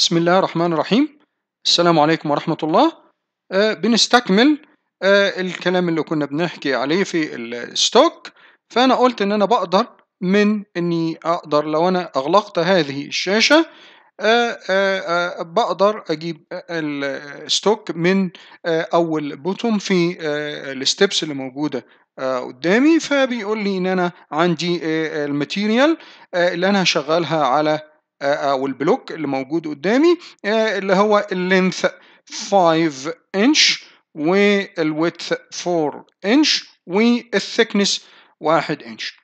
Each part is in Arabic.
بسم الله الرحمن الرحيم السلام عليكم ورحمة الله بنستكمل uh, الكلام اللي كنا بنحكي عليه في الستوك فأنا قلت إن أنا بقدر من إني أقدر لو أنا أغلقت هذه الشاشة uh, uh, بقدر أجيب الستوك من أول بوتوم في الستبس اللي موجودة قدامي فبيقول لي ان انا عندي الماتيريال اللي انا هشغلها على او آه، آه، البلوك اللي موجود قدامي آه، اللي هو اللينث 5 انش والويدث 4 انش والثيكنس 1 انش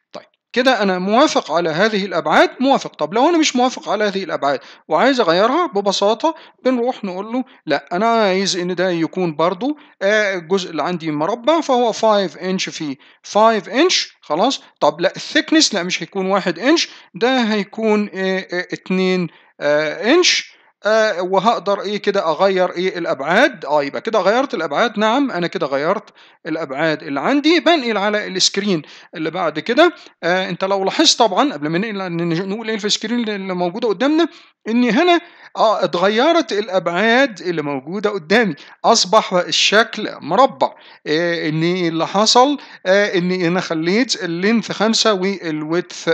كده انا موافق على هذه الابعاد موافق طب لو انا مش موافق على هذه الابعاد وعايز اغيرها ببساطه بنروح نقول له لا انا عايز ان ده يكون برضو الجزء آه، اللي عندي مربع فهو 5 انش في 5 انش خلاص طب لا الثيكنس لا مش هيكون 1 انش ده هيكون 2 آه، انش آه، آه، وهقدر ايه كده اغير ايه الابعاد اه يبقى كده غيرت الابعاد نعم انا كده غيرت الابعاد اللي عندي بنقل على السكرين اللي بعد كده آه انت لو لاحظت طبعا قبل ما ننقل نقول ايه في السكرين اللي موجوده قدامنا ان هنا اه اتغيرت الابعاد اللي موجوده قدامي اصبح الشكل مربع آه ان اللي حصل آه ان انا خليت اللينث خمسة والويدث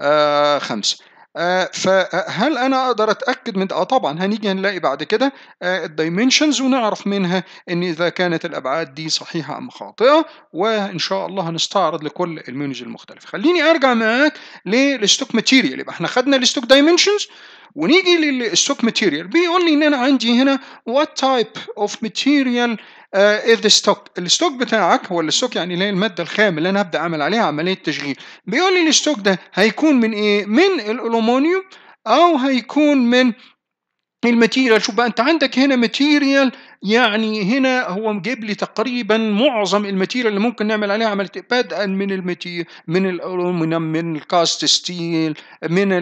آه خمسة آه، فهل انا اقدر اتاكد من ده؟ اه طبعا هنيجي هنلاقي بعد كده آه، الدايمنشنز ونعرف منها ان اذا كانت الابعاد دي صحيحه ام خاطئه وان شاء الله هنستعرض لكل الميونز المختلفه خليني ارجع معاك للستوك ماتيريال يبقى احنا خدنا الستوك دايمنشنز ونيجي للستوك ماتيريال بيقول لي ان انا عندي هنا وات تايب اوف ماتيريال ستوك آه، إيه، الستوك بتاعك هو الستوك يعني اللي هي الماده الخام اللي انا هبدا اعمل عليها عمليه تشغيل بيقول لي الستوك ده هيكون من ايه من الالومنيوم او هيكون من الماتيريال شوف بقى انت عندك هنا ماتيريال يعني هنا هو مجيب لي تقريبا معظم الماتيريال اللي ممكن نعمل عليها عمل بدءا من الماتيريال من الالومنيوم من الكاست ستيل من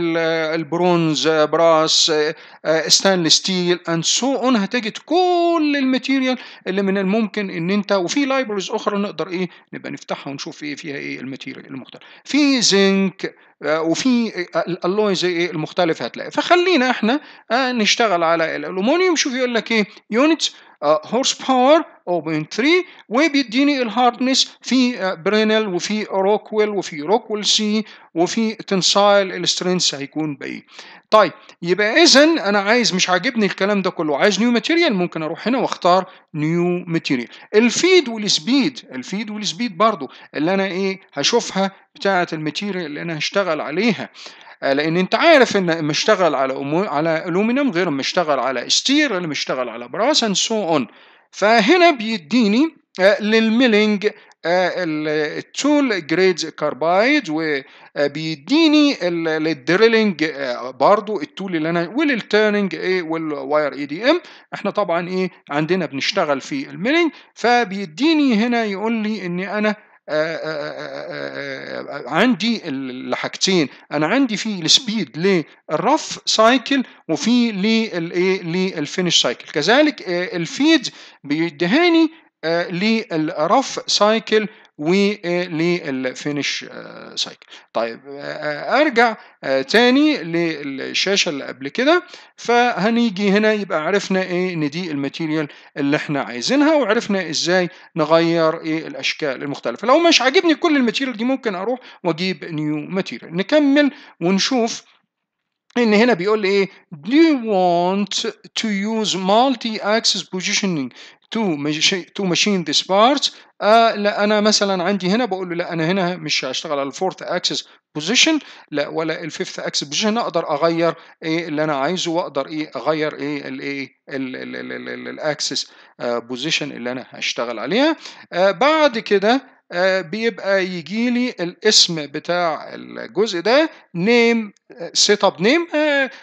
البرونز براس آه، ستانلي ستيل اند سو اون هتجد كل الماتيريال اللي من الممكن ان انت وفي لايبرز اخرى نقدر ايه نبقى نفتحها ونشوف ايه فيها ايه الماتيريال المختلفه في زنك آه، وفي الالوي زي ايه هتلاقي فخلينا احنا آه، نشتغل على الالومنيوم شوف يقول لك ايه يونتس هورس باور 0.3 وبيديني الهاردنس في برينل آه، وفي روكويل وفي روكويل سي وفي تنسايل السترينس هيكون بايه طيب يبقى اذا انا عايز مش عاجبني الكلام ده كله عايز نيو ماتيريال ممكن اروح هنا واختار نيو ماتيريال الفيد والسبيد الفيد والسبيد برضو اللي انا ايه هشوفها بتاعه الماتيريال اللي انا هشتغل عليها آه، لان انت عارف ان مشتغل على أمو... على الومنيوم غير مشتغل على استير اللي مشتغل على براس اند سو اون فهنا بيديني آه، للميلينج آه، التول جريد كاربايد وبيديني للدريلينج برضو التول اللي انا وللتيرنينج ايه والواير اي دي ام احنا طبعا ايه عندنا بنشتغل في الميلينج فبيديني هنا يقول لي ان انا آه، آه، آه، عندي الحاجتين انا عندي في السبيد للرف سايكل وفي للايه للفينش سايكل كذلك الفيد بيدهاني للرف سايكل وللفينش سايكل آه، طيب آه، آه، ارجع تاني للشاشه اللي قبل كده فهنيجي هنا يبقى عرفنا ايه ان دي الماتيريال اللي احنا عايزينها وعرفنا ازاي نغير ايه الاشكال المختلفه لو مش عاجبني كل الماتيريال دي ممكن اروح واجيب نيو ماتيريال نكمل ونشوف ان هنا بيقول لي ايه do you want to use multi axis positioning تو تو ماشين ذيس بارت لا انا مثلا عندي هنا بقول له لا انا هنا مش هشتغل على الفورث اكسس بوزيشن لا ولا الفيفث اكسس بوزيشن اقدر اغير ايه اللي انا عايزه واقدر ايه اغير ايه الايه الاكسس بوزيشن اللي انا هشتغل عليها آه بعد كده آه، بيبقى يجي لي الاسم بتاع الجزء ده نيم سيت اب نيم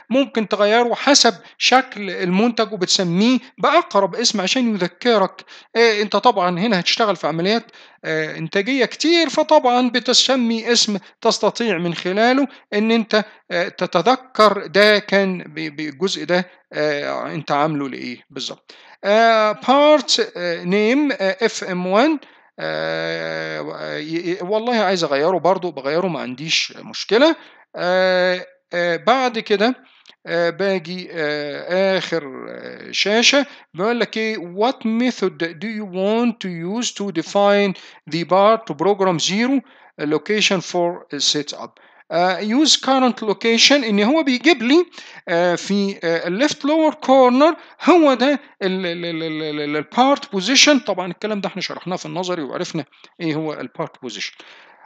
ممكن تغيره حسب شكل المنتج وبتسميه باقرب اسم عشان يذكرك آه، انت طبعا هنا هتشتغل في عمليات آه، انتاجيه كتير فطبعا بتسمي اسم تستطيع من خلاله ان انت تتذكر ده كان بالجزء ده انت عامله لايه بالظبط بارت نيم اف ام 1 والله عايز اغيره برضو بغيره ما عنديش مشكله بعد كده باجي اخر شاشه بيقول لك ايه what method do you want to use to define the bar to program zero location for setup يوز كارنت لوكيشن ان هو بيجيب لي آه، في الليفت لور كورنر هو ده البارت بوزيشن طبعا الكلام ده احنا شرحناه في النظري وعرفنا ايه هو البارت بوزيشن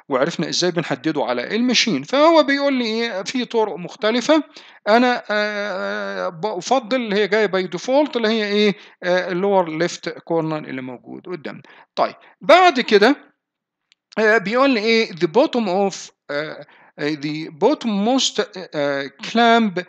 وعرفنا ازاي بنحدده على المشين فهو بيقول لي ايه في طرق مختلفه انا آه، آه، بفضل اللي هي جايه باي ديفولت اللي هي ايه اللور ليفت كورنر اللي موجود قدامنا طيب بعد كده بيقول لي ايه the bottom of Uh, the bottommost uh, uh, clamp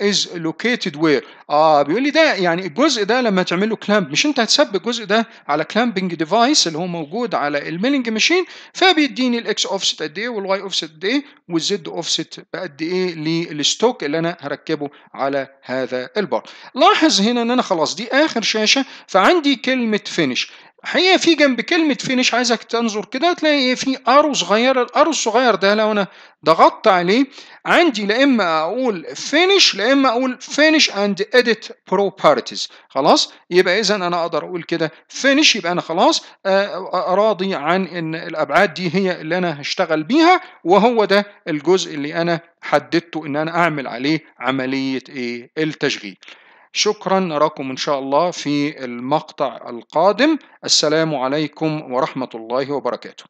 is located where اه بيقول لي ده يعني الجزء ده لما تعمل له كلامب مش انت هتثبت الجزء ده على كلامبنج ديفايس اللي هو موجود على الميلنج ماشين فبيديني الاكس اوفست قد ايه والواي اوفست قد ايه والزد اوفست قد ايه للستوك اللي انا هركبه على هذا البار لاحظ هنا ان انا خلاص دي اخر شاشه فعندي كلمه فينش حقيقه في جنب كلمه فينش عايزك تنظر كده تلاقي ايه في ارو صغير الارو الصغير ده لو انا ضغطت عليه عندي لا اما اقول فينش لا اما اقول فينش اند اديت بروبرتيز خلاص يبقى اذا انا اقدر اقول كده فينش يبقى انا خلاص آه، آه، راضي عن ان الابعاد دي هي اللي انا هشتغل بيها وهو ده الجزء اللي انا حددته ان انا اعمل عليه عمليه ايه التشغيل شكرا نراكم إن شاء الله في المقطع القادم السلام عليكم ورحمة الله وبركاته